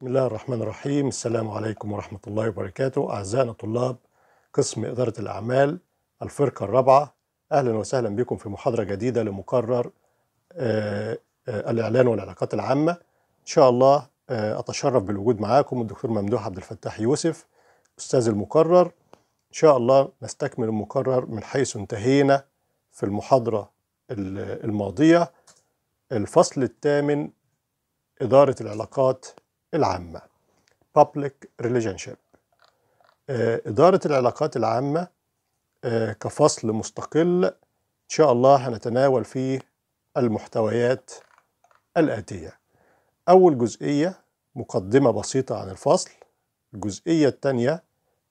بسم الله الرحمن الرحيم السلام عليكم ورحمة الله وبركاته أعزائنا طلاب قسم إدارة الأعمال الفرقة الرابعة أهلا وسهلا بكم في محاضرة جديدة لمقرر آه، آه، الإعلان والعلاقات العامة إن شاء الله آه، أتشرف بالوجود معاكم الدكتور ممدوح عبد الفتاح يوسف أستاذ المقرر إن شاء الله نستكمل المقرر من حيث انتهينا في المحاضرة الماضية الفصل الثامن إدارة العلاقات العامة public relationship آه، إدارة العلاقات العامة آه، كفصل مستقل إن شاء الله هنتناول فيه المحتويات الآتية أول جزئية مقدمة بسيطة عن الفصل الجزئية الثانية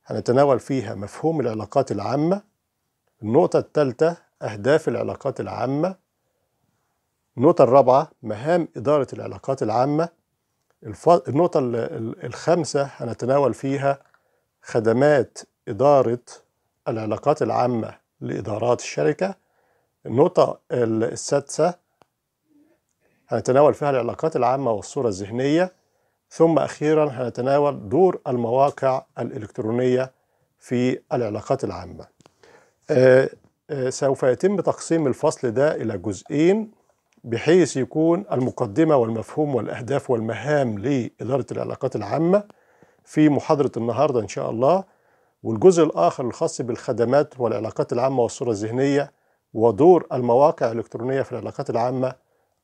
هنتناول فيها مفهوم العلاقات العامة النقطة الثالثة أهداف العلاقات العامة النقطة الرابعة مهام إدارة العلاقات العامة النقطة الخامسة هنتناول فيها خدمات إدارة العلاقات العامة لإدارات الشركة النقطة السادسة هنتناول فيها العلاقات العامة والصورة الذهنية ثم أخيرا هنتناول دور المواقع الإلكترونية في العلاقات العامة آه، آه، سوف يتم تقسيم الفصل ده إلى جزئين بحيث يكون المقدمة والمفهوم والأهداف والمهام لإدارة العلاقات العامة في محاضرة النهاردة إن شاء الله والجزء الآخر الخاص بالخدمات والعلاقات العامة والصورة الذهنية ودور المواقع الإلكترونية في العلاقات العامة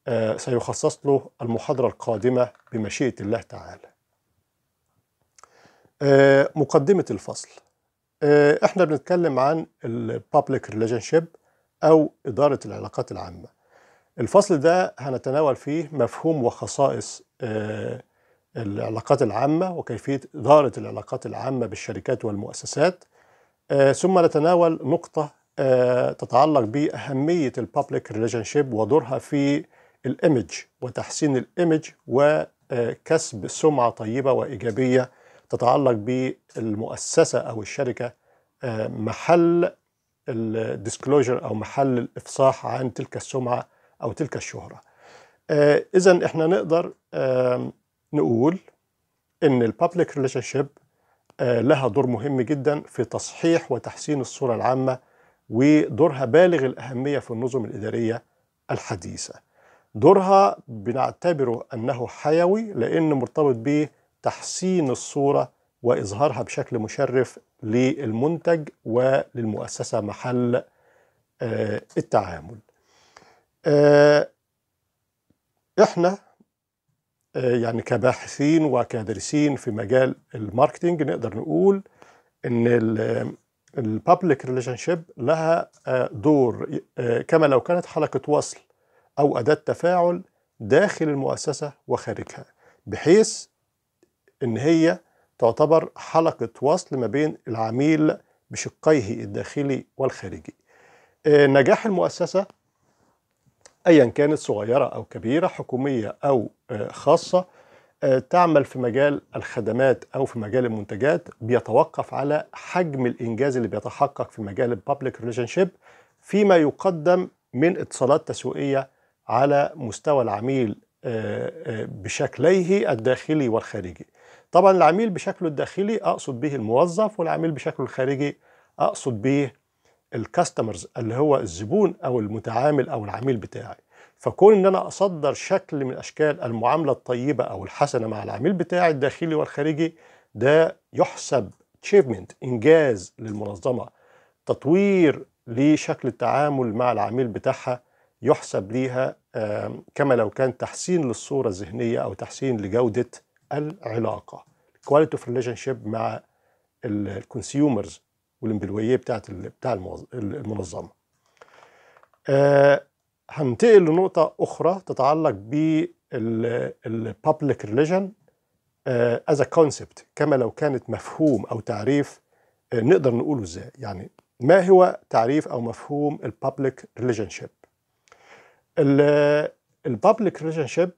آه، سيخصص له المحاضرة القادمة بمشيئة الله تعالى آه، مقدمة الفصل آه، احنا بنتكلم عن البابليك ريليشن شيب او اداره العلاقات العامه الفصل ده هنتناول فيه مفهوم وخصائص آه، العلاقات العامة وكيفية إدارة العلاقات العامة بالشركات والمؤسسات آه، ثم نتناول نقطة آه، تتعلق بأهمية البابليك ريليشن شيب ودورها في الإيمج وتحسين الإيمج وكسب سمعة طيبة وإيجابية تتعلق بالمؤسسة أو الشركة محل الديسكلوجر أو محل الإفصاح عن تلك السمعة أو تلك الشهرة آه، إذا إحنا نقدر نقول إن البابليك ريليشن شيب لها دور مهم جدا في تصحيح وتحسين الصورة العامة ودورها بالغ الأهمية في النظم الإدارية الحديثة دورها بنعتبره أنه حيوي لأنه مرتبط بتحسين الصورة وإظهارها بشكل مشرف للمنتج وللمؤسسة محل آه، التعامل آه، احنا آه، يعني كباحثين وكدارسين في مجال الماركتينج نقدر نقول ان البابليك ريليشن شيب لها آه، دور كما لو كانت حلقه وصل او اداه تفاعل داخل المؤسسه وخارجها بحيث ان هي تعتبر حلقه وصل ما بين العميل بشقيه الداخلي والخارجي نجاح المؤسسه أيا كانت صغيرة أو كبيرة حكومية أو آه، خاصة آه، تعمل في مجال الخدمات أو في مجال المنتجات بيتوقف على حجم الإنجاز اللي بيتحقق في مجال الببليك ريليشن شيب فيما يقدم من اتصالات تسويقية على مستوى العميل آه، بشكليه الداخلي والخارجي طبعا العميل بشكله الداخلي أقصد به الموظف والعميل بشكله الخارجي أقصد به الكاستمرز اللي هو الزبون او المتعامل او العميل بتاعي فكون ان انا اصدر شكل من اشكال المعامله الطيبه او الحسنه مع العميل بتاعي الداخلي والخارجي ده يحسب achievement انجاز للمنظمه تطوير لشكل التعامل مع العميل بتاعها يحسب ليها كما لو كان تحسين للصوره الذهنيه او تحسين لجوده العلاقه كواليتي اوف ريليشن شيب مع الكونسيومرز والامبلويه بتاعت بتاع المنظمه هنتقل آه، لنقطه اخرى تتعلق بالببليك ريليجن از ا كونسبت كما لو كانت مفهوم او تعريف آه، نقدر نقوله ازاي يعني ما هو تعريف او مفهوم الببليك ريليجن شيب الببليك ريليجن شيب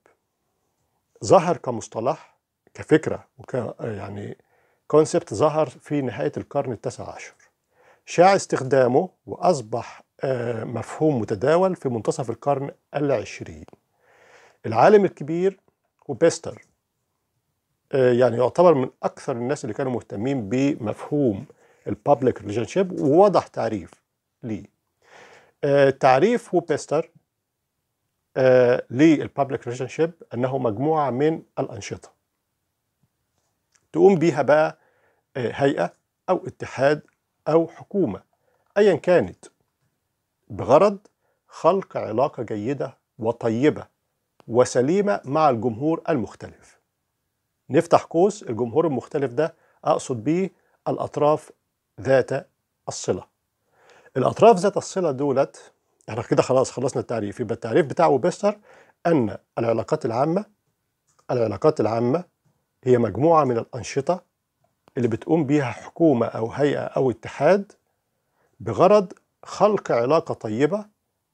ظهر كمصطلح كفكره وك يعني كونسبت ظهر في نهاية القرن التاسع عشر شاع استخدامه وأصبح آه، مفهوم متداول في منتصف القرن العشرين العالم الكبير وبيستر آه، يعني يعتبر من أكثر الناس اللي كانوا مهتمين بمفهوم البابليك ريليشن شيب ووضح تعريف ليه آه، تعريف وبيستر للبابليك ريليشن شيب أنه مجموعة من الأنشطة تقوم بيها بقى آه، هيئة أو اتحاد أو حكومة أيا كانت بغرض خلق علاقة جيدة وطيبة وسليمة مع الجمهور المختلف نفتح قوس الجمهور المختلف ده أقصد بيه الأطراف ذات الصلة الأطراف ذات الصلة دولت احنا كده خلاص خلصنا التعريف يبقى التعريف بتاع بيستر أن العلاقات العامة العلاقات العامة هي مجموعة من الأنشطة اللي بتقوم بيها حكومة أو هيئة أو اتحاد بغرض خلق علاقة طيبة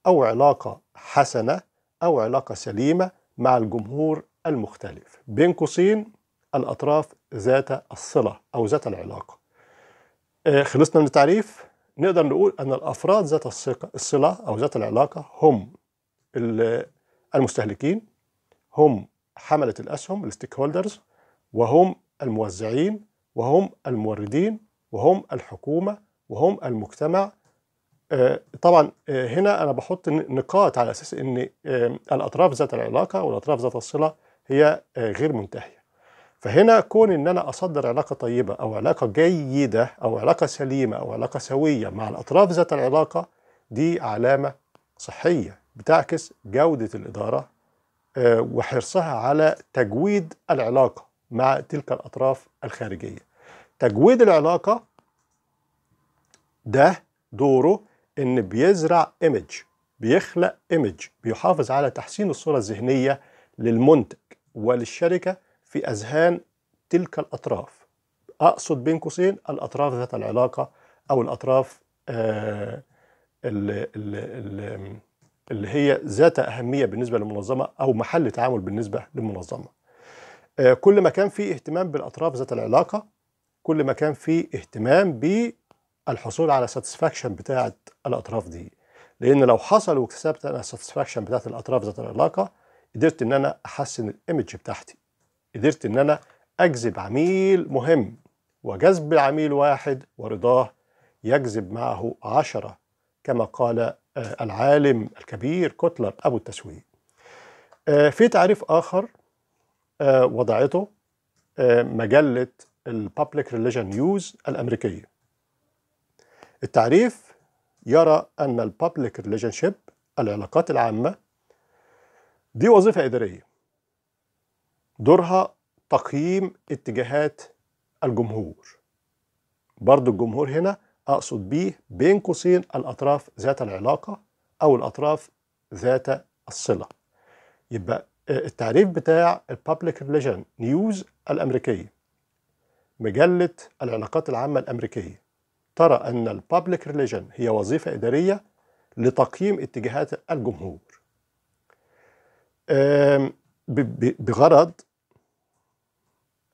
أو علاقة حسنة أو علاقة سليمة مع الجمهور المختلف بين قوسين الأطراف ذات الصلة أو ذات العلاقة آه، خلصنا من التعريف نقدر نقول أن الأفراد ذات الصلة أو ذات العلاقة هم المستهلكين هم حملة الأسهم الستيك هولدرز وهم الموزعين وهم الموردين وهم الحكومة وهم المجتمع آه، طبعا آه، هنا أنا بحط نقاط على أساس أن آه، الأطراف ذات العلاقة والأطراف ذات الصلة هي غير منتهية فهنا كون أن أنا أصدر علاقة طيبة أو علاقة جيدة أو علاقة سليمة أو علاقة سوية مع الأطراف ذات العلاقة دي علامة صحية بتعكس جودة الإدارة وحرصها على تجويد العلاقة مع تلك الأطراف الخارجية تجويد العلاقة ده دوره إن بيزرع إيمج بيخلق إيمج بيحافظ على تحسين الصورة الذهنية للمنتج وللشركة في أذهان تلك الأطراف أقصد بين قوسين الأطراف ذات العلاقة أو الأطراف اللي, آه، اللي, اللي هي ذات أهمية بالنسبة للمنظمة أو محل تعامل بالنسبة للمنظمة آه، كل ما كان في اهتمام بالاطراف ذات العلاقه كل ما كان في اهتمام بالحصول على ساتسفاكشن بتاعه الاطراف دي لان لو حصل واكتسبت انا ساتسفاكشن بتاعه الاطراف ذات العلاقه قدرت ان انا احسن الايمج بتاعتي قدرت ان انا اجذب عميل مهم وجذب العميل واحد ورضاه يجذب معه عشرة كما قال آه، العالم الكبير كوتلر أبو التسويق آه، في تعريف آخر آه، وضعته آه، مجلة البابليك ريليجن نيوز الأمريكية التعريف يرى أن البابليك ريليجن شيب العلاقات العامة دي وظيفة إدارية دورها تقييم اتجاهات الجمهور برضو الجمهور هنا أقصد بيه بين قوسين الأطراف ذات العلاقة أو الأطراف ذات الصلة يبقى التعريف بتاع البابليك ريليجن نيوز الأمريكية مجلة العلاقات العامة الأمريكية ترى أن البابليك ريليجن هي وظيفة إدارية لتقييم اتجاهات الجمهور بغرض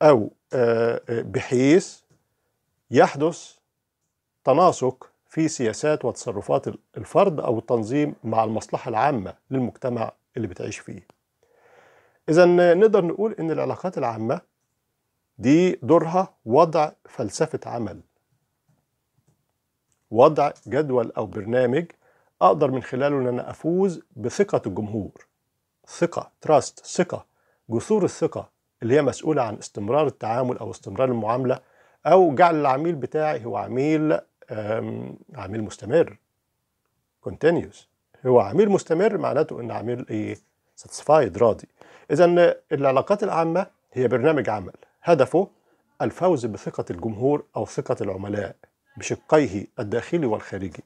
أو آه، آه، بحيث يحدث تناسق في سياسات وتصرفات الفرد أو التنظيم مع المصلحة العامة للمجتمع اللي بتعيش فيه إذا نقدر نقول إن العلاقات العامة دي دورها وضع فلسفة عمل وضع جدول أو برنامج أقدر من خلاله إن أنا أفوز بثقة الجمهور ثقة تراست ثقة جسور الثقة اللي هي مسؤولة عن استمرار التعامل أو استمرار المعاملة أو جعل العميل بتاعي هو عميل عميل مستمر continuous هو عميل مستمر معناته إن عميل إيه ساتسفايد راضي إذا العلاقات العامة هي برنامج عمل هدفه الفوز بثقة الجمهور أو ثقة العملاء بشقيه الداخلي والخارجي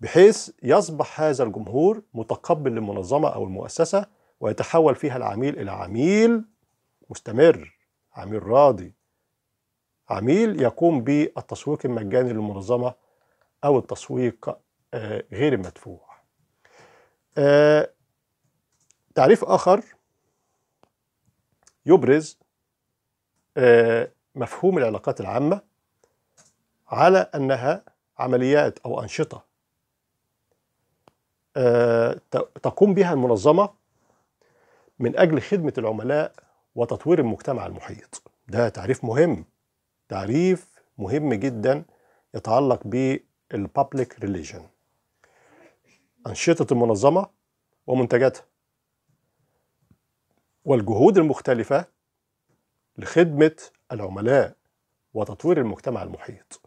بحيث يصبح هذا الجمهور متقبل للمنظمة أو المؤسسة ويتحول فيها العميل إلى عميل مستمر عميل راضي عميل يقوم بالتسويق المجاني للمنظمة أو التسويق آه، غير المدفوع آه، تعريف آخر يبرز آه، مفهوم العلاقات العامة على أنها عمليات أو أنشطة آه، تقوم بها المنظمة من أجل خدمة العملاء وتطوير المجتمع المحيط ده تعريف مهم تعريف مهم جدا يتعلق بالبابليك ريليجن أنشطة المنظمة ومنتجاتها والجهود المختلفة لخدمة العملاء وتطوير المجتمع المحيط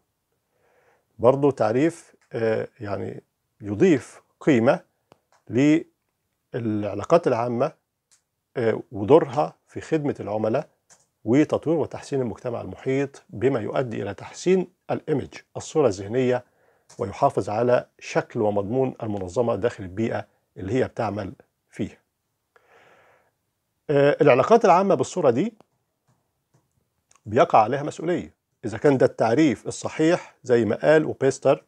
برضو تعريف آه، يعني يضيف قيمة للعلاقات العامة آه، ودورها في خدمة العملاء وتطوير وتحسين المجتمع المحيط بما يؤدي إلى تحسين الإيمج الصورة الذهنية ويحافظ على شكل ومضمون المنظمة داخل البيئة اللي هي بتعمل فيها آه، العلاقات العامة بالصورة دي بيقع عليها مسؤولية إذا كان ده التعريف الصحيح زي ما قال وبيستر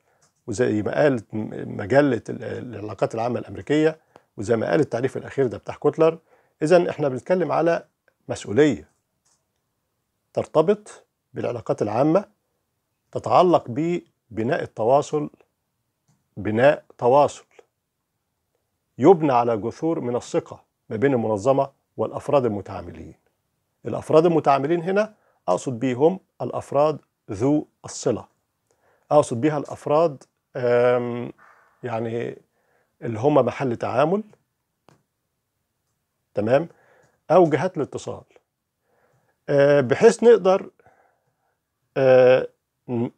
وزي ما قال مجلة العلاقات العامة الأمريكية وزي ما قال التعريف الأخير ده بتاع كوتلر إذا إحنا بنتكلم على مسؤولية ترتبط بالعلاقات العامة تتعلق ببناء التواصل بناء تواصل يبنى على جثور من الثقة ما بين المنظمة والأفراد المتعاملين الأفراد المتعاملين هنا أقصد بيهم الأفراد ذو الصلة أقصد بيها الأفراد يعني اللي هم محل تعامل تمام أو جهات الاتصال آه، بحيث نقدر آه،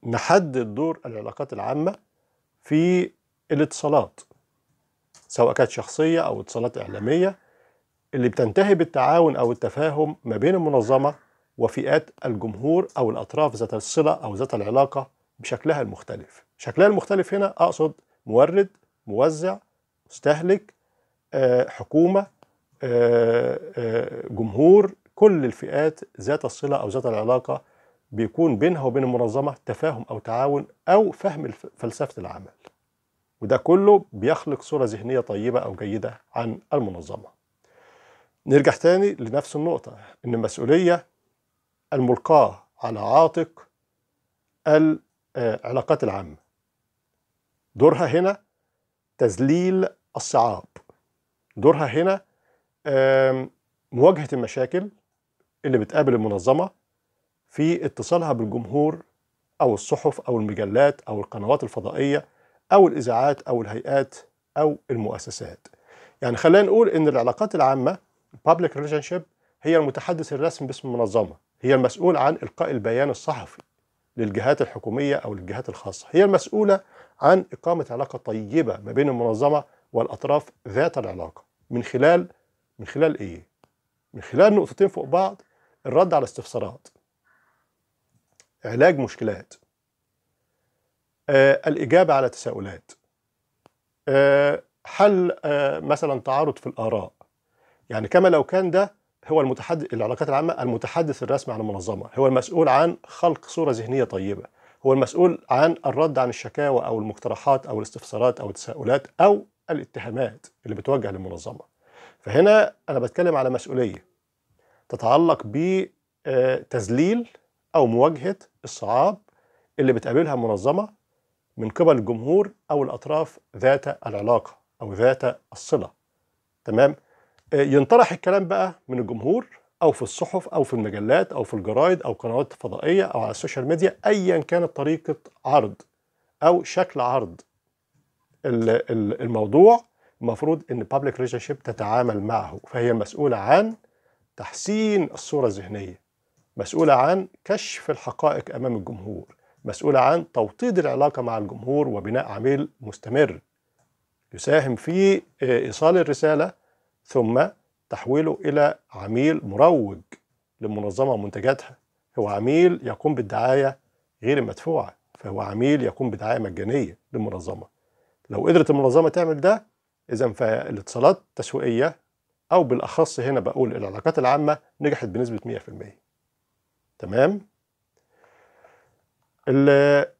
نحدد دور العلاقات العامة في الاتصالات سواء كانت شخصية أو اتصالات إعلامية اللي بتنتهي بالتعاون أو التفاهم ما بين المنظمة وفئات الجمهور أو الأطراف ذات الصلة أو ذات العلاقة بشكلها المختلف شكلها المختلف هنا أقصد مورد موزع مستهلك آه، حكومة آه، آه، جمهور كل الفئات ذات الصلة أو ذات العلاقة بيكون بينها وبين المنظمة تفاهم أو تعاون أو فهم فلسفة العمل وده كله بيخلق صورة ذهنية طيبة أو جيدة عن المنظمة نرجع تاني لنفس النقطة إن المسؤولية الملقاة على عاتق العلاقات آه، العامة دورها هنا تذليل الصعاب دورها هنا مواجهة المشاكل اللي بتقابل المنظمة في اتصالها بالجمهور أو الصحف أو المجلات أو القنوات الفضائية أو الإذاعات أو الهيئات أو المؤسسات يعني خلينا نقول إن العلاقات العامة public ريليشن شيب هي المتحدث الرسمي باسم المنظمه هي المسؤول عن القاء البيان الصحفي للجهات الحكوميه او للجهات الخاصه هي المسؤوله عن اقامه علاقه طيبه ما بين المنظمه والاطراف ذات العلاقه من خلال من خلال ايه من خلال نقطتين فوق بعض الرد على استفسارات علاج مشكلات آه الإجابة على تساؤلات آه حل آه مثلا تعارض في الآراء يعني كما لو كان ده هو المتحدث العلاقات العامة المتحدث الرسمي عن المنظمة هو المسؤول عن خلق صورة ذهنية طيبة هو المسؤول عن الرد عن الشكاوى أو المقترحات أو الاستفسارات أو التساؤلات أو الاتهامات اللي بتوجه للمنظمة فهنا أنا بتكلم على مسؤولية تتعلق بتذليل آه، أو مواجهة الصعاب اللي بتقابلها المنظمة من قبل الجمهور أو الأطراف ذات العلاقة أو ذات الصلة تمام؟ ينطرح الكلام بقى من الجمهور او في الصحف او في المجلات او في الجرايد او قنوات فضائيه او على السوشيال ميديا ايا كانت طريقه عرض او شكل عرض الموضوع المفروض ان بابليك ريليشن تتعامل معه فهي مسؤوله عن تحسين الصوره الذهنيه مسؤوله عن كشف الحقائق امام الجمهور مسؤوله عن توطيد العلاقه مع الجمهور وبناء عميل مستمر يساهم في آه، ايصال الرساله ثم تحويله إلى عميل مروج لمنظمة ومنتجاتها هو عميل يقوم بالدعاية غير المدفوعة فهو عميل يقوم بدعاية مجانية للمنظمة لو قدرت المنظمة تعمل ده إذا فالاتصالات التسويقية أو بالأخص هنا بقول العلاقات العامة نجحت بنسبة 100% تمام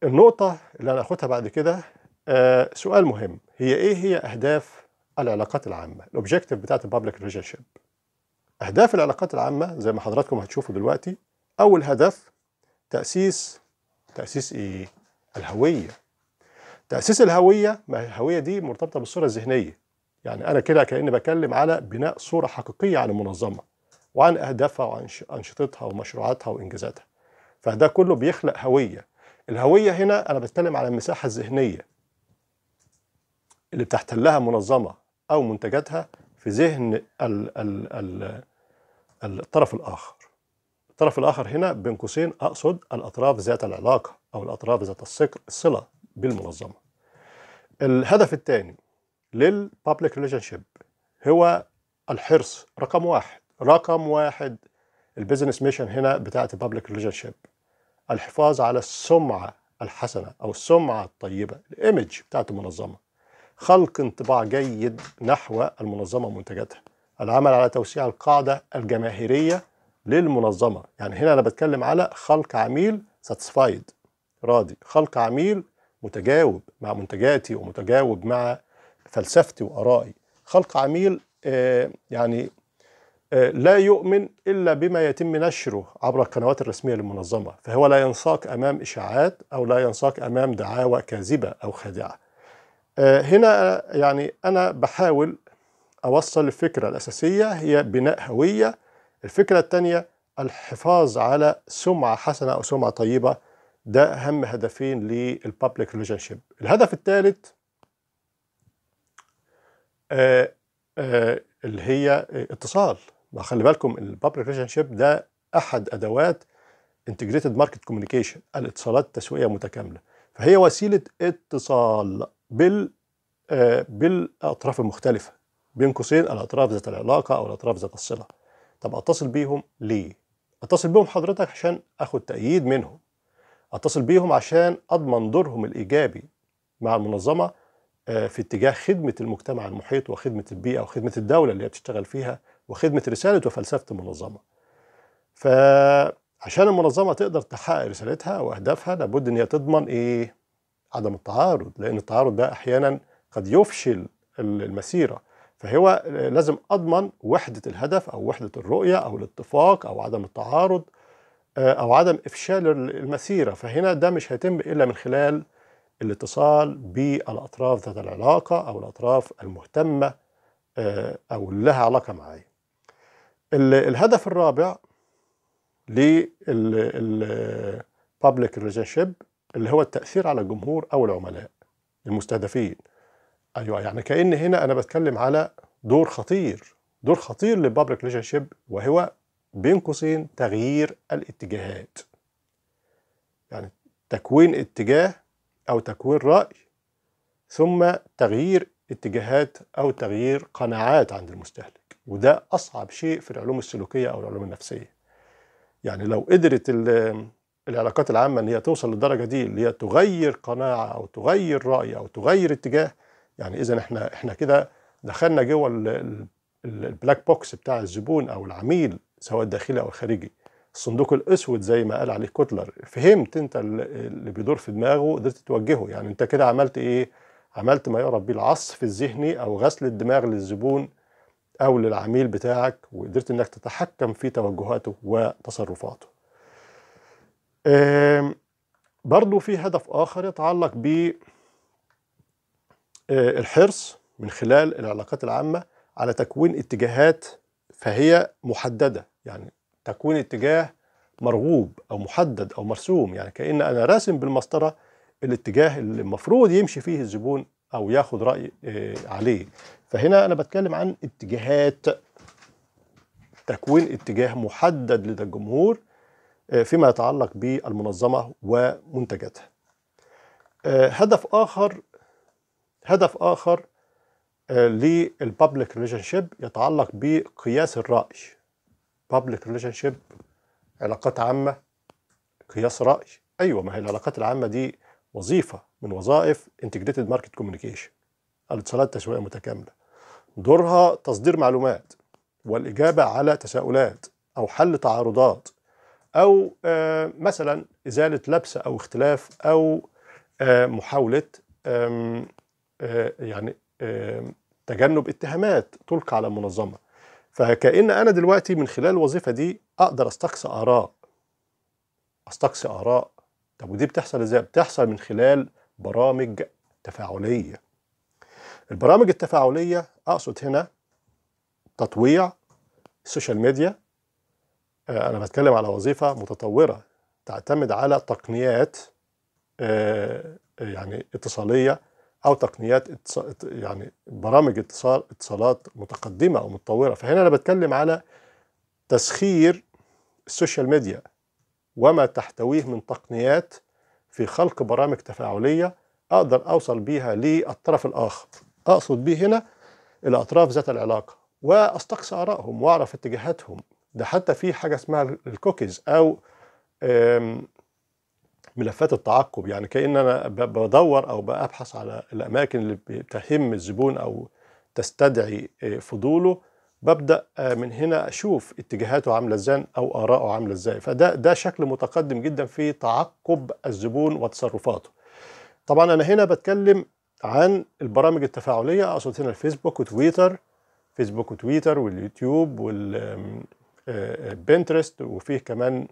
النقطة اللي هناخدها بعد كده آه، سؤال مهم هي إيه هي أهداف العلاقات العامة الأوبجيكتيف بتاعت البابليك ريليشن شيب أهداف العلاقات العامة زي ما حضراتكم هتشوفوا دلوقتي أول هدف تأسيس تأسيس إيه؟ الهوية تأسيس الهوية ما هي الهوية دي مرتبطة بالصورة الذهنية يعني أنا كده كأني بكلم على بناء صورة حقيقية عن المنظمة وعن أهدافها وعن أنشطتها ومشروعاتها وإنجازاتها فده كله بيخلق هوية الهوية هنا أنا بتكلم على المساحة الذهنية اللي بتحتلها منظمة أو منتجاتها في ذهن ال ال ال الطرف الآخر الطرف الآخر هنا بين قوسين أقصد الأطراف ذات العلاقة أو الأطراف ذات الصلة بالمنظمة الهدف الثاني للبابليك ريليشن شيب هو الحرص رقم واحد رقم واحد البيزنس ميشن هنا بتاعت البابليك ريليشن شيب الحفاظ على السمعة الحسنة أو السمعة الطيبة الإيمج بتاعت المنظمة خلق انطباع جيد نحو المنظمة ومنتجاتها العمل على توسيع القاعدة الجماهيرية للمنظمة يعني هنا أنا بتكلم على خلق عميل ساتسفايد راضي خلق عميل متجاوب مع منتجاتي ومتجاوب مع فلسفتي وآرائي خلق عميل آه، يعني آه، لا يؤمن إلا بما يتم نشره عبر القنوات الرسمية للمنظمة فهو لا ينساق أمام إشاعات أو لا ينساق أمام دعاوى كاذبة أو خادعة آه، هنا آه، يعني أنا بحاول أوصل الفكرة الأساسية هي بناء هوية الفكرة الثانية الحفاظ على سمعة حسنة أو سمعة طيبة ده أهم هدفين للبابليك ريليشن شيب الهدف الثالث آه، اللي هي اتصال ما خلي بالكم البابليك ريليشن شيب ده أحد أدوات انتجريتد ماركت كوميونيكيشن الاتصالات التسويقية متكاملة فهي وسيلة اتصال بال آه، بالاطراف المختلفه بين قوسين الاطراف ذات العلاقه او الاطراف ذات الصله طب اتصل بيهم ليه اتصل بيهم حضرتك عشان اخد تأييد منهم اتصل بيهم عشان اضمن دورهم الايجابي مع المنظمه آه، في اتجاه خدمه المجتمع المحيط وخدمه البيئه وخدمه الدوله اللي هي بتشتغل فيها وخدمه رساله وفلسفه المنظمه فعشان المنظمه تقدر تحقق رسالتها واهدافها لابد ان هي تضمن ايه عدم التعارض لأن التعارض ده أحيانا قد يفشل المسيرة فهو لازم أضمن وحدة الهدف أو وحدة الرؤية أو الاتفاق أو عدم التعارض آه، أو عدم إفشال المسيرة فهنا ده مش هيتم إلا من خلال الاتصال بالأطراف ذات العلاقة أو الأطراف المهتمة آه، أو لها علاقة معايا الهدف الرابع للبابليك شيب اللي هو التأثير على الجمهور أو العملاء المستهدفين أيوة يعني كأن هنا أنا بتكلم على دور خطير دور خطير للبابليك ريليشن شيب وهو بين قوسين تغيير الاتجاهات يعني تكوين اتجاه أو تكوين رأي ثم تغيير اتجاهات أو تغيير قناعات عند المستهلك وده أصعب شيء في العلوم السلوكية أو العلوم النفسية يعني لو قدرت العلاقات العامة ان هي توصل للدرجة دي اللي هي تغير قناعة او تغير رأي او تغير اتجاه يعني اذا احنا احنا كده دخلنا جوه البلاك بوكس بتاع الزبون او العميل سواء الداخلي او الخارجي الصندوق الاسود زي ما قال عليه كوتلر فهمت انت اللي بيدور في دماغه وقدرت توجهه يعني انت كده عملت ايه عملت ما يعرف بيه العصف الذهني او غسل الدماغ للزبون او للعميل بتاعك وقدرت انك تتحكم في توجهاته وتصرفاته برضو في هدف آخر يتعلق بالحرص من خلال العلاقات العامة على تكوين اتجاهات فهي محددة يعني تكوين اتجاه مرغوب أو محدد أو مرسوم يعني كأن أنا راسم بالمسطرة الاتجاه اللي المفروض يمشي فيه الزبون أو ياخد رأي عليه فهنا أنا بتكلم عن اتجاهات تكوين اتجاه محدد لدى الجمهور آه، فيما يتعلق بالمنظمة ومنتجاتها آه، هدف آخر هدف آخر للبابليك ريليشن شيب يتعلق بقياس الرأي بابليك ريليشن شيب علاقات عامة قياس رأي أيوة ما هي العلاقات العامة دي وظيفة من وظائف انتجريتد ماركت كوميونيكيشن الاتصالات التسويقية المتكاملة دورها تصدير معلومات والإجابة على تساؤلات أو حل تعارضات أو آه، مثلا إزالة لبسة أو اختلاف أو آه، محاولة آه، يعني تجنب اتهامات تلقى على المنظمة فكأن أنا دلوقتي من خلال الوظيفة دي أقدر أستقصي آراء أستقصي آراء طب ودي بتحصل إزاي؟ بتحصل من خلال برامج تفاعلية البرامج التفاعلية أقصد هنا تطويع السوشيال ميديا آه، انا بتكلم على وظيفه متطوره تعتمد على تقنيات آه، آه، يعني اتصاليه او تقنيات يعني برامج اتصال اتصالات متقدمه او متطوره فهنا انا بتكلم على تسخير السوشيال ميديا وما تحتويه من تقنيات في خلق برامج تفاعليه اقدر اوصل بيها للطرف الاخر اقصد به هنا الاطراف ذات العلاقه واستقصي ارائهم واعرف اتجاهاتهم ده حتى في حاجه اسمها الكوكيز او ملفات التعقب يعني كأن أنا بدور أو ببحث على الأماكن اللي بتهم الزبون أو تستدعي آه، فضوله ببدأ آه، من هنا أشوف اتجاهاته عاملة إزاي أو آراءه عاملة إزاي فده ده شكل متقدم جدا في تعقب الزبون وتصرفاته طبعا أنا هنا بتكلم عن البرامج التفاعلية أقصد هنا الفيسبوك وتويتر فيسبوك وتويتر واليوتيوب وال بنترست آه، آه، وفيه كمان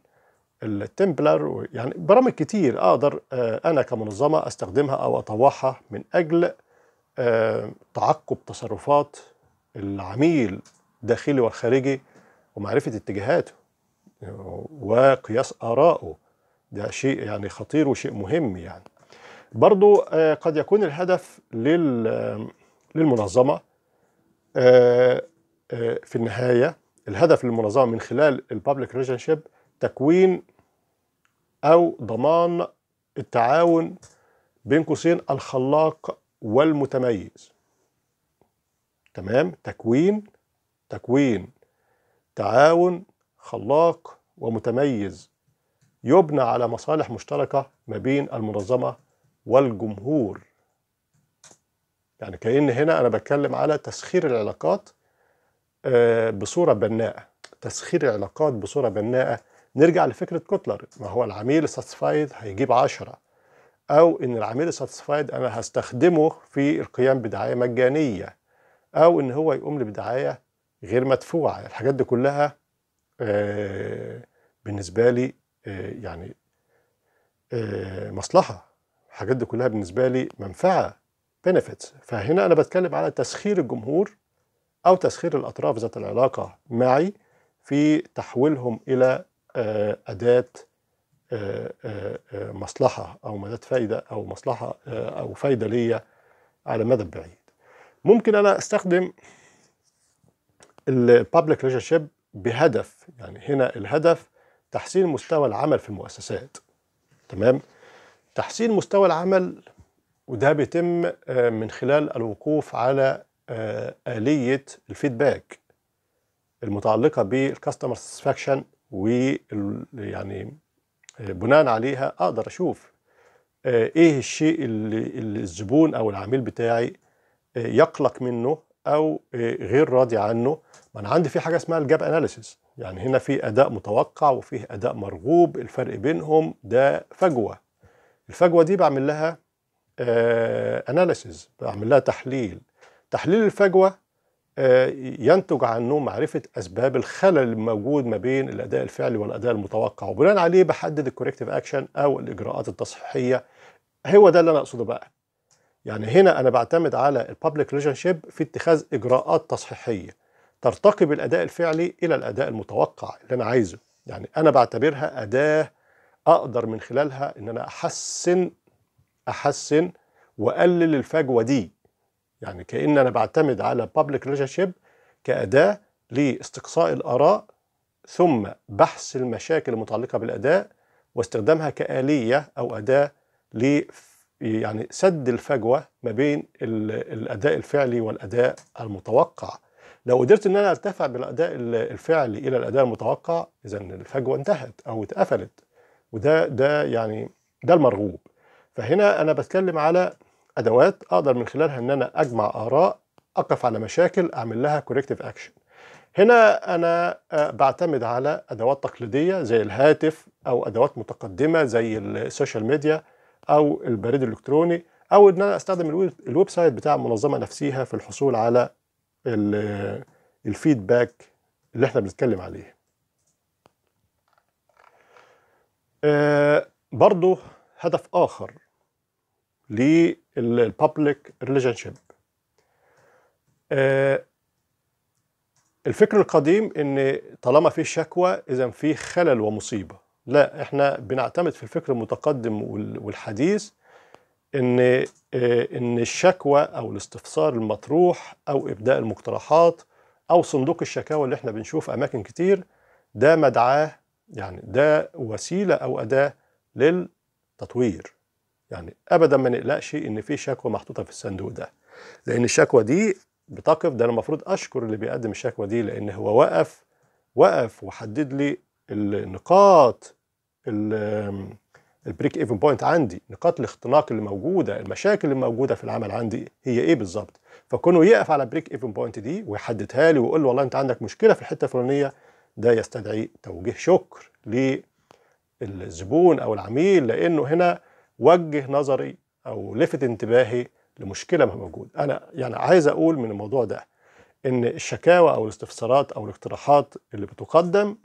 التمبلر يعني برامج كتير اقدر آه، انا كمنظمه استخدمها او اطوعها من اجل تعقب تصرفات العميل الداخلي والخارجي ومعرفه اتجاهاته وقياس ارائه ده شيء يعني خطير وشيء مهم يعني برضو قد يكون الهدف للمنظمه في النهايه الهدف للمنظمه من خلال البابليك ريليشن تكوين او ضمان التعاون بين قوسين الخلاق والمتميز تمام تكوين تكوين تعاون خلاق ومتميز يبنى على مصالح مشتركه ما بين المنظمه والجمهور يعني كأن هنا أنا بتكلم على تسخير العلاقات آه، بصوره بناءه تسخير العلاقات بصوره بناءه نرجع لفكره كوتلر ما هو العميل ساتسفايد هيجيب عشرة او ان العميل ساتسفايد انا هستخدمه في القيام بدعايه مجانيه او ان هو يقوم لي بدعايه غير مدفوعه الحاجات دي كلها آه، بالنسبه لي آه، يعني مصلحه الحاجات دي كلها بالنسبه لي منفعه بنفيتس فهنا انا بتكلم على تسخير الجمهور أو تسخير الأطراف ذات العلاقة معي في تحويلهم إلى آه، أداة آه، آه، مصلحة أو مدى فايدة أو مصلحة أو فايدة ليا على المدى البعيد ممكن أنا أستخدم البابليك ريليشن شيب بهدف يعني هنا الهدف تحسين مستوى العمل في المؤسسات تمام تحسين مستوى العمل وده بيتم من خلال الوقوف على آه، آلية الفيدباك المتعلقة بالكاستمر ساتسفاكشن ويعني بناء عليها أقدر أشوف آه، إيه الشيء اللي الزبون أو العميل بتاعي آه، يقلق منه أو غير راضي عنه ما أنا عندي في حاجة اسمها الجاب أناليسيس يعني هنا في أداء متوقع وفيه أداء مرغوب الفرق بينهم ده فجوة الفجوة دي بعمل لها أناليسيس بعمل لها تحليل تحليل الفجوة آه، ينتج عنه معرفة أسباب الخلل الموجود ما بين الأداء الفعلي والأداء المتوقع وبناء عليه بحدد الكوريكتيف أكشن أو الإجراءات التصحيحية هو ده اللي أنا أقصده بقى يعني هنا أنا بعتمد على الببليك ريليشن شيب في اتخاذ إجراءات تصحيحية ترتقي بالأداء الفعلي إلى الأداء المتوقع اللي أنا عايزه يعني أنا بعتبرها أداة أقدر من خلالها إن أنا أحسن أحسن وأقلل الفجوة دي يعني كأن أنا بعتمد على بابليك ريليشن كأداة لاستقصاء الآراء ثم بحث المشاكل المتعلقة بالأداء واستخدامها كآلية أو أداة ل يعني سد الفجوة ما بين الأداء الفعلي والأداء المتوقع لو قدرت ان انا ارتفع بالاداء الفعلي الى الاداء المتوقع اذا الفجوه انتهت او اتقفلت وده ده يعني ده المرغوب فهنا انا بتكلم على ادوات اقدر من خلالها ان انا اجمع اراء اقف على مشاكل اعمل لها كوريكتيف اكشن هنا انا آه، بعتمد على ادوات تقليديه زي الهاتف او ادوات متقدمه زي السوشيال ميديا او البريد الالكتروني او ان انا استخدم الويب سايت بتاع المنظمه نفسها في الحصول على الفيدباك اللي احنا بنتكلم عليه آه، برضه هدف اخر ليه الببليك ريليجن شيب الفكر القديم ان طالما في شكوى اذا في خلل ومصيبه لا احنا بنعتمد في الفكر المتقدم والحديث ان آه، ان الشكوى او الاستفسار المطروح او ابداء المقترحات او صندوق الشكاوى اللي احنا بنشوف اماكن كتير ده مدعاه يعني ده وسيله او اداه للتطوير يعني ابدا ما نقلقش ان في شكوى محطوطه في الصندوق ده لان الشكوى دي بتقف ده انا المفروض اشكر اللي بيقدم الشكوى دي لان هو وقف وقف وحدد لي النقاط البريك ايفن بوينت عندي نقاط الاختناق اللي موجوده المشاكل اللي موجوده في العمل عندي هي ايه بالظبط فكونه يقف على بريك ايفن بوينت دي ويحددها لي ويقول والله انت عندك مشكله في الحته الفلانيه ده يستدعي توجيه شكر للزبون او العميل لانه هنا وجه نظري او لفت انتباهي لمشكله موجوده انا يعني عايز اقول من الموضوع ده ان الشكاوى او الاستفسارات او الاقتراحات اللي بتقدم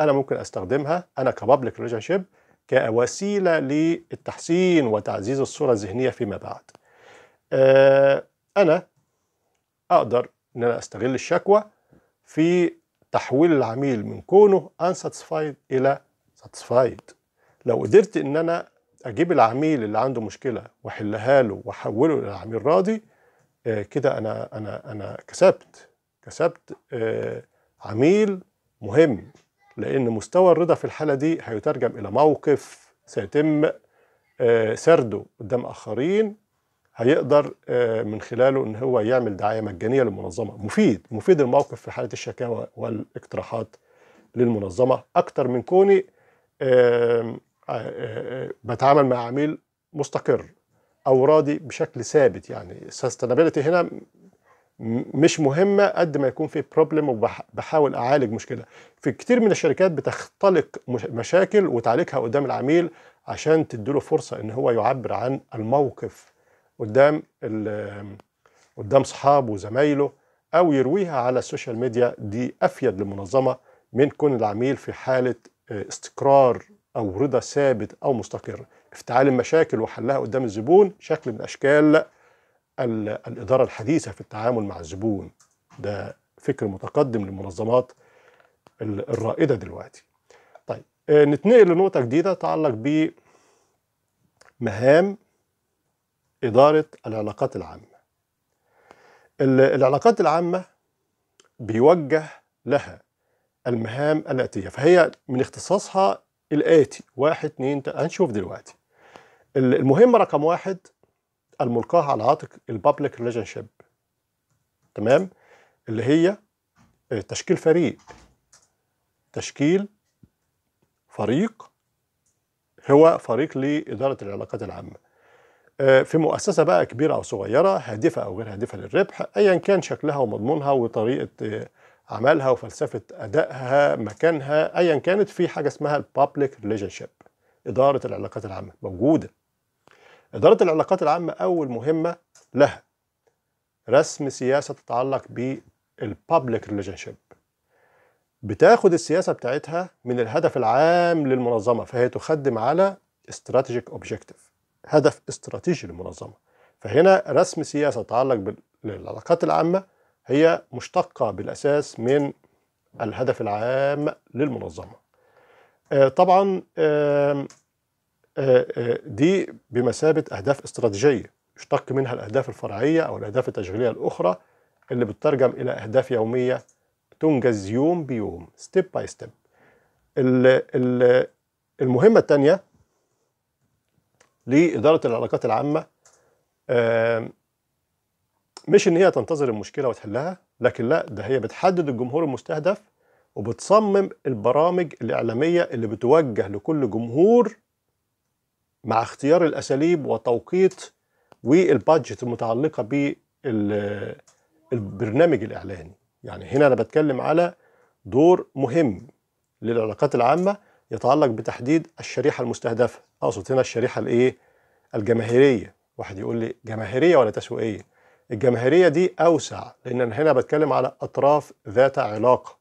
انا ممكن استخدمها انا كبابليك ريليشن شيب كوسيله للتحسين وتعزيز الصوره الذهنيه فيما بعد آه، انا اقدر ان انا استغل الشكوى في تحويل العميل من كونه unsatisfied الى satisfied لو قدرت ان انا اجيب العميل اللي عنده مشكله واحلها له واحوله للعميل راضي آه، كده انا انا انا كسبت كسبت آه، عميل مهم لان مستوى الرضا في الحاله دي هيترجم الى موقف سيتم آه، سرده قدام اخرين هيقدر من خلاله ان هو يعمل دعايه مجانيه للمنظمه مفيد مفيد الموقف في حاله الشكاوى والاقتراحات للمنظمه اكتر من كوني آه، آه، آه، بتعامل مع عميل مستقر او راضي بشكل ثابت يعني السستنابيلتي هنا مش مهمه قد ما يكون في بروبلم وبحاول اعالج مشكله في كتير من الشركات بتختلق مشاكل وتعالجها قدام العميل عشان تديله فرصه ان هو يعبر عن الموقف قدام قدام صحابه وزمايله او يرويها على السوشيال ميديا دي افيد للمنظمه من كون العميل في حاله استقرار أو رضا ثابت أو مستقر افتعال المشاكل وحلها قدام الزبون شكل من أشكال الإدارة الحديثة في التعامل مع الزبون ده فكر متقدم للمنظمات الرائدة دلوقتي طيب آه، نتنقل لنقطة جديدة تتعلق ب مهام إدارة العلاقات العامة العلاقات العامة بيوجه لها المهام الآتية فهي من اختصاصها الآتي واحد اتنين هنشوف دلوقتي المهمة رقم واحد الملقاة على عاتق البابليك ريليشن شيب تمام اللي هي آه، تشكيل فريق تشكيل فريق هو فريق لإدارة العلاقات العامة آه، في مؤسسة بقى كبيرة أو صغيرة هادفة أو غير هادفة للربح أيا كان شكلها ومضمونها وطريقة آه، عملها وفلسفه ادائها مكانها ايا كانت في حاجه اسمها البابليك ريليشن شيب اداره العلاقات العامه موجوده اداره العلاقات العامه اول مهمه لها رسم سياسه تتعلق بالبابليك ريليشن شيب بتاخد السياسه بتاعتها من الهدف العام للمنظمه فهي تخدم على استراتيجيك اوبجيكتيف هدف استراتيجي للمنظمه فهنا رسم سياسه تتعلق بالعلاقات العامه هي مشتقة بالأساس من الهدف العام للمنظمة آه، طبعا آه، آه، دي بمثابة أهداف استراتيجية يشتق منها الأهداف الفرعية أو الأهداف التشغيلية الأخرى اللي بتترجم إلى أهداف يومية تنجز يوم بيوم ستيب باي ستيب المهمة الثانية لإدارة العلاقات العامة مش ان هي تنتظر المشكله وتحلها لكن لا ده هي بتحدد الجمهور المستهدف وبتصمم البرامج الاعلاميه اللي بتوجه لكل جمهور مع اختيار الاساليب وتوقيت والبادجت المتعلقه بالبرنامج الاعلاني يعني هنا انا بتكلم على دور مهم للعلاقات العامه يتعلق بتحديد الشريحه المستهدفه اقصد هنا الشريحه الايه الجماهيريه واحد يقول لي جماهيريه ولا تسويقيه الجماهيرية دي أوسع لأن أنا هنا بتكلم على أطراف ذات علاقة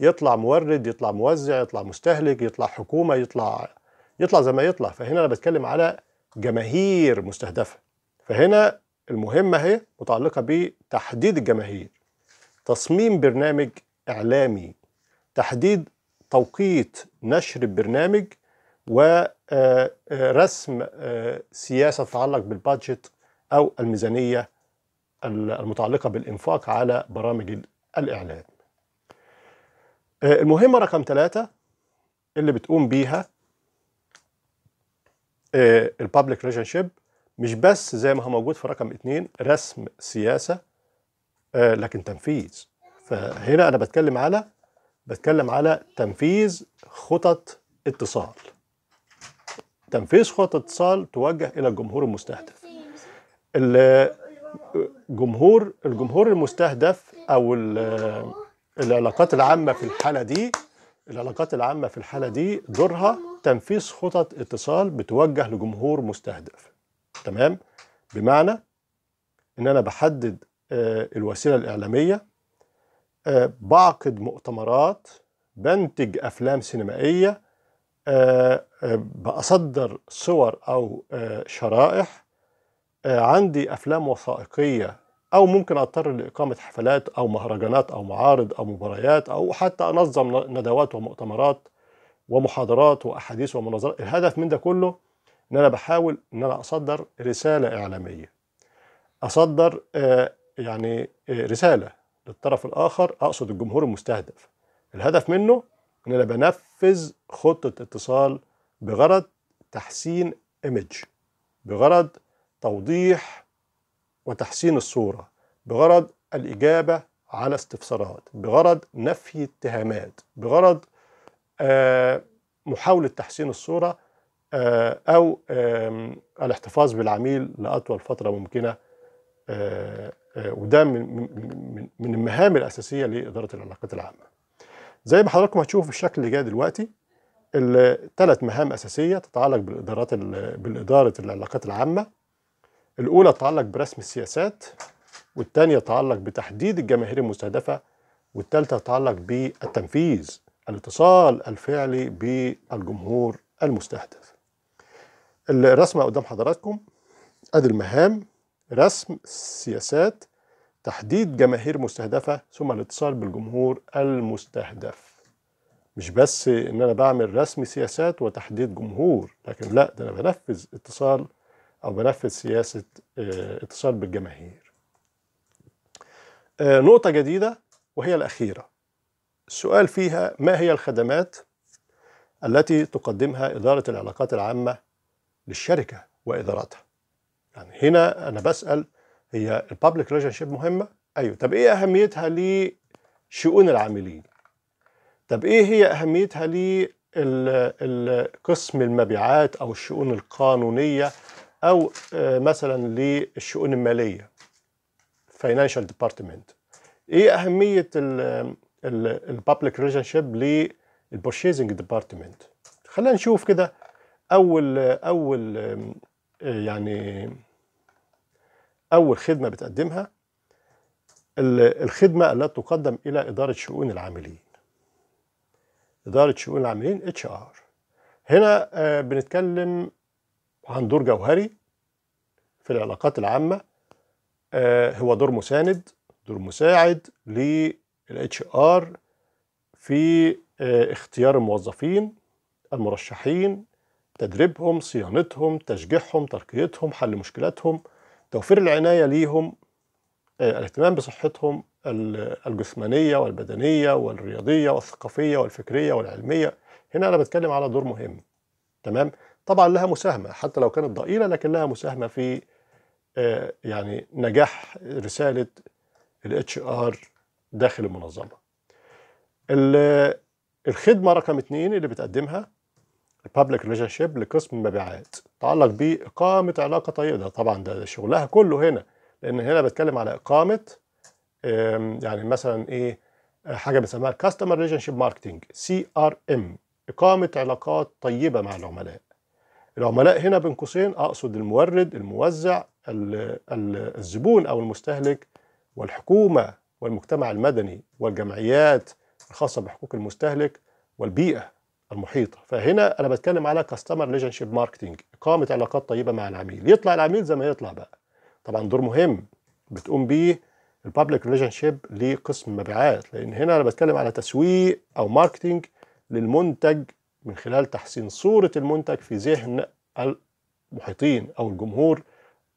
يطلع مورد يطلع موزع يطلع مستهلك يطلع حكومة يطلع يطلع زي ما يطلع فهنا أنا بتكلم على جماهير مستهدفة فهنا المهمة هي متعلقة بتحديد الجماهير تصميم برنامج إعلامي تحديد توقيت نشر البرنامج ورسم آه، آه، آه، سياسة تتعلق بالبادجت أو الميزانية المتعلقة بالإنفاق على برامج الإعلام آه، المهمة رقم ثلاثة اللي بتقوم بيها البابليك ريليشن شيب مش بس زي ما هو موجود في رقم اتنين رسم سياسة آه، لكن تنفيذ فهنا أنا بتكلم على بتكلم على تنفيذ خطط اتصال تنفيذ خطط اتصال توجه إلى الجمهور المستهدف جمهور الجمهور المستهدف او العلاقات العامه في الحاله دي العلاقات العامه في الحاله دي دورها تنفيذ خطط اتصال بتوجه لجمهور مستهدف تمام بمعنى ان انا بحدد آه، الوسيله الاعلاميه آه، بعقد مؤتمرات بنتج افلام سينمائيه آه، بأصدر صور أو شرائح آه، عندي أفلام وثائقية أو ممكن أضطر لإقامة حفلات أو مهرجانات أو معارض أو مباريات أو حتى أنظم ندوات ومؤتمرات ومحاضرات وأحاديث ومناظرات الهدف من ده كله إن أنا بحاول إن أنا أصدر رسالة إعلامية أصدر آه، يعني آه، رسالة للطرف الآخر أقصد الجمهور المستهدف الهدف منه إن أنا بنفذ خطة اتصال بغرض تحسين إيمج بغرض توضيح وتحسين الصورة بغرض الإجابة على استفسارات بغرض نفي اتهامات بغرض آه، محاولة تحسين الصورة آه، أو الاحتفاظ بالعميل لأطول فترة ممكنة آه، وده من من المهام الأساسية لإدارة العلاقات العامة زي ما حضراتكم هتشوفوا في الشكل اللي جاي دلوقتي الثلاث مهام أساسية تتعلق بالإدارات بالإدارة العلاقات العامة الأولى تتعلق برسم السياسات والثانية تتعلق بتحديد الجماهير المستهدفة والثالثة تتعلق بالتنفيذ الاتصال الفعلي بالجمهور المستهدف الرسمة قدام حضراتكم أدي المهام رسم السياسات تحديد جماهير مستهدفة ثم الاتصال بالجمهور المستهدف مش بس إن أنا بعمل رسم سياسات وتحديد جمهور لكن لا ده أنا بنفذ اتصال أو بنفذ سياسة آه، اتصال بالجماهير آه، نقطة جديدة وهي الأخيرة السؤال فيها ما هي الخدمات التي تقدمها إدارة العلاقات العامة للشركة وإدارتها يعني هنا أنا بسأل هي البابليك ريليشن شيب مهمة أيوة طب إيه أهميتها لشؤون العاملين طب إيه هي أهميتها لقسم المبيعات أو الشؤون القانونية او آه، مثلا للشؤون الماليه فاينانشال ديبارتمنت ايه اهميه البابليك ريليشن شيب للبرشيزنج ديبارتمنت خلينا نشوف كده اول اول آه، يعني اول خدمه بتقدمها الخدمه التي تقدم الى اداره شؤون العاملين اداره شؤون العاملين اتش ار هنا آه، بنتكلم وعن دور جوهري في العلاقات العامة آه، هو دور مساند دور مساعد للاتش ار في آه، اختيار الموظفين المرشحين تدريبهم صيانتهم تشجيعهم ترقيتهم حل مشكلاتهم توفير العناية ليهم آه، الاهتمام بصحتهم الجسمانية والبدنية والرياضية والثقافية والفكرية والعلمية هنا أنا بتكلم على دور مهم تمام؟ طبعا لها مساهمة حتى لو كانت ضئيلة لكن لها مساهمة في آه، يعني نجاح رسالة الاتش ار داخل المنظمة الخدمة رقم اتنين اللي بتقدمها البابليك ريليشن شيب لقسم المبيعات تعلق بإقامة علاقة طيبة طبعا ده شغلها كله هنا لأن هنا بتكلم على إقامة يعني مثلا إيه حاجة بنسميها كاستمر ريليشن شيب ماركتنج سي ار ام إقامة علاقات طيبة مع العملاء العملاء هنا بين قوسين اقصد المورد الموزع الزبون او المستهلك والحكومه والمجتمع المدني والجمعيات الخاصه بحقوق المستهلك والبيئه المحيطه فهنا انا بتكلم على كاستمر ريليشن شيب ماركتنج اقامه علاقات طيبه مع العميل يطلع العميل زي ما يطلع بقى طبعا دور مهم بتقوم بيه البابليك ريليشن شيب لقسم مبيعات لان هنا انا بتكلم على تسويق او ماركتنج للمنتج من خلال تحسين صورة المنتج في ذهن المحيطين أو الجمهور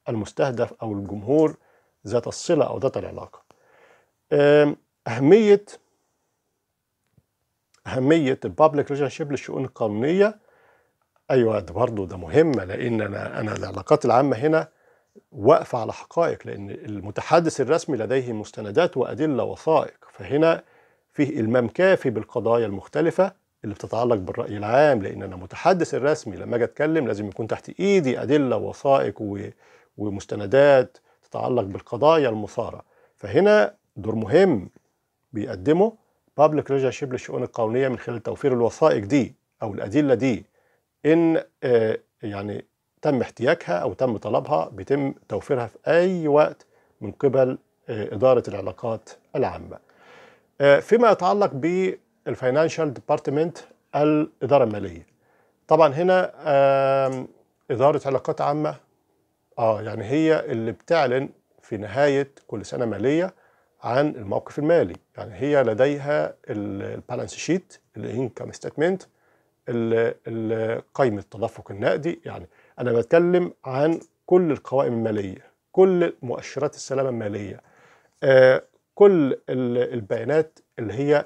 المستهدف أو الجمهور ذات الصلة أو ذات العلاقة أهمية أهمية البابليك ريليشن شيب للشؤون القانونية أيوه ده برضه ده مهم لأن أنا أنا العلاقات العامة هنا واقفة على حقائق لأن المتحدث الرسمي لديه مستندات وأدلة وثائق فهنا فيه إلمام كافي بالقضايا المختلفة اللي بتتعلق بالرأي العام لأن أنا متحدث الرسمي لما أجي أتكلم لازم يكون تحت إيدي أدلة ووثائق ومستندات تتعلق بالقضايا المثارة فهنا دور مهم بيقدمه بابليك ريجر للشؤون القانونية من خلال توفير الوثائق دي أو الأدلة دي إن آه، يعني تم احتياجها أو تم طلبها بيتم توفيرها في أي وقت من قبل آه، إدارة العلاقات العامة آه، فيما يتعلق ب الفاينانشال ديبارتمنت الاداره الماليه طبعا هنا اداره علاقات عامه اه يعني هي اللي بتعلن في نهايه كل سنه ماليه عن الموقف المالي يعني هي لديها البالانس شيت الانكم ستيتمنت قائمه التدفق النقدي يعني انا بتكلم عن كل القوائم الماليه كل مؤشرات السلامه الماليه آه كل البيانات اللي هي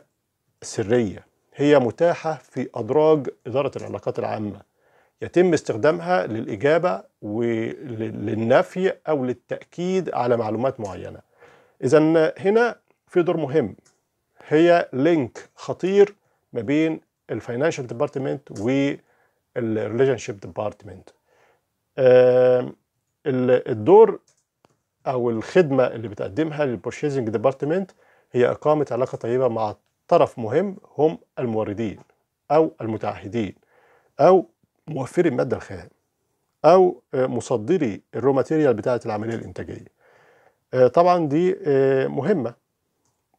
السرية هي متاحة في أدراج إدارة العلاقات العامة يتم استخدامها للإجابة وللنفي أو للتأكيد على معلومات معينة إذا هنا في دور مهم هي لينك خطير ما بين الفاينانشال ديبارتمنت والريليشن شيب ديبارتمنت الدور او الخدمه اللي بتقدمها للبرشيزنج ديبارتمنت هي اقامه علاقه طيبه مع طرف مهم هم الموردين أو المتعهدين أو موفري المادة الخام أو آه، مصدري الروماتيريال ماتيريال بتاعة العملية الإنتاجية آه، طبعا دي آه، مهمة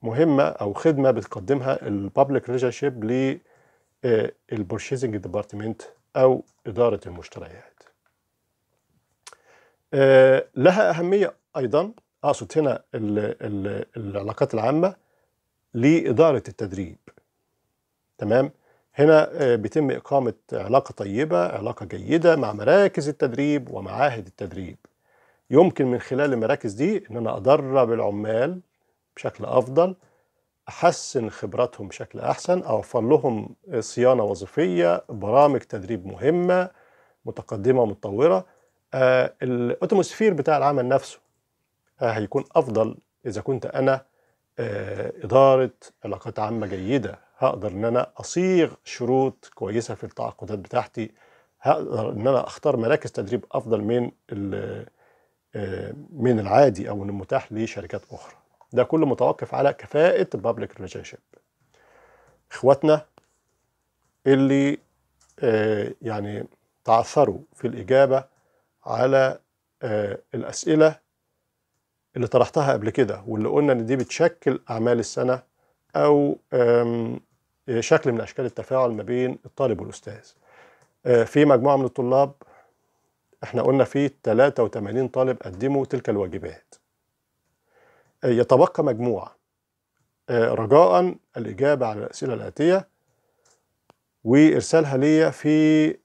مهمة أو خدمة بتقدمها البابليك ريليشنشيب للبورشيزنج ديبارتمنت أو إدارة المشتريات لها أهمية أيضا أقصد هنا العلاقات العامة لإدارة التدريب تمام؟ هنا آه، بيتم إقامة علاقة طيبة علاقة جيدة مع مراكز التدريب ومعاهد التدريب يمكن من خلال المراكز دي إن أنا أدرب العمال بشكل أفضل أحسن خبراتهم بشكل أحسن أوفر لهم صيانة وظيفية برامج تدريب مهمة متقدمة ومتطورة آه الأوتوموسفير بتاع العمل نفسه آه هيكون أفضل إذا كنت أنا آه، إدارة علاقات عامة جيدة هقدر إن أنا أصيغ شروط كويسة في التعاقدات بتاعتي هقدر إن أنا أختار مراكز تدريب أفضل من آه، من العادي أو المتاح لشركات أخرى ده كله متوقف على كفاءة البابليك ريليشن شيب إخواتنا اللي آه، يعني تعثروا في الإجابة على الأسئلة اللي طرحتها قبل كده واللي قلنا ان دي بتشكل اعمال السنه او شكل من اشكال التفاعل ما بين الطالب والاستاذ آه، في مجموعه من الطلاب احنا قلنا في 83 طالب قدموا تلك الواجبات آه، يتبقى مجموعه آه، رجاء الاجابه على الاسئله الاتيه وارسالها ليا في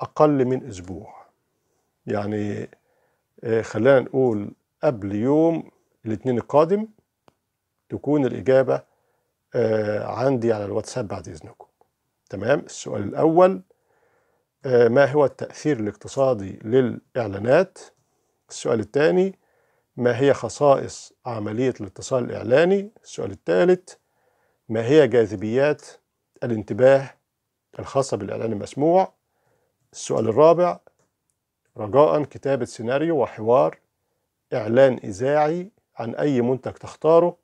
اقل من اسبوع يعني خلينا نقول قبل يوم الاثنين القادم تكون الإجابة آه، عندي على الواتساب بعد إذنكم تمام السؤال الأول آه، ما هو التأثير الاقتصادي للإعلانات السؤال الثاني ما هي خصائص عملية الاتصال الإعلاني السؤال الثالث ما هي جاذبيات الانتباه الخاصة بالإعلان المسموع السؤال الرابع رجاء كتابة سيناريو وحوار إعلان إذاعي عن أي منتج تختاره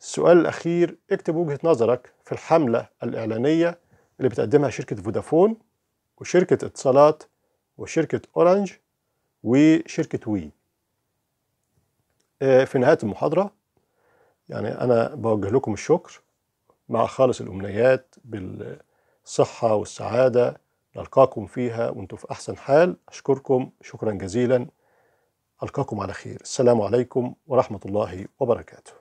السؤال الأخير اكتب وجهة نظرك في الحملة الإعلانية اللي بتقدمها شركة فودافون وشركة اتصالات وشركة أورنج وشركة وي آه، في نهاية المحاضرة يعني أنا بوجه لكم الشكر مع خالص الأمنيات بالصحة والسعادة نلقاكم فيها وانتم في أحسن حال أشكركم شكرا جزيلا ألقاكم على خير السلام عليكم ورحمة الله وبركاته